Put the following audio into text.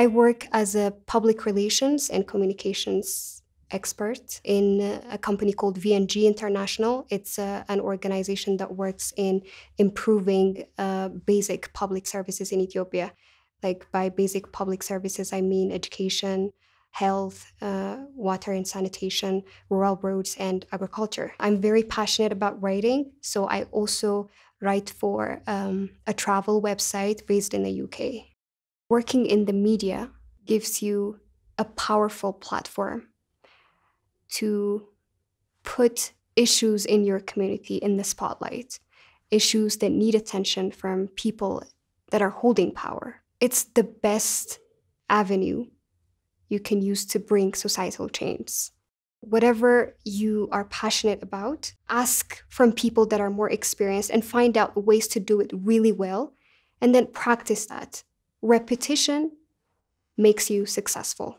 I work as a public relations and communications expert in a company called VNG International. It's uh, an organization that works in improving uh, basic public services in Ethiopia. Like by basic public services, I mean education, health, uh, water and sanitation, rural roads, and agriculture. I'm very passionate about writing, so I also write for um, a travel website based in the UK working in the media gives you a powerful platform to put issues in your community in the spotlight, issues that need attention from people that are holding power. It's the best avenue you can use to bring societal change. Whatever you are passionate about, ask from people that are more experienced and find out ways to do it really well, and then practice that Repetition makes you successful.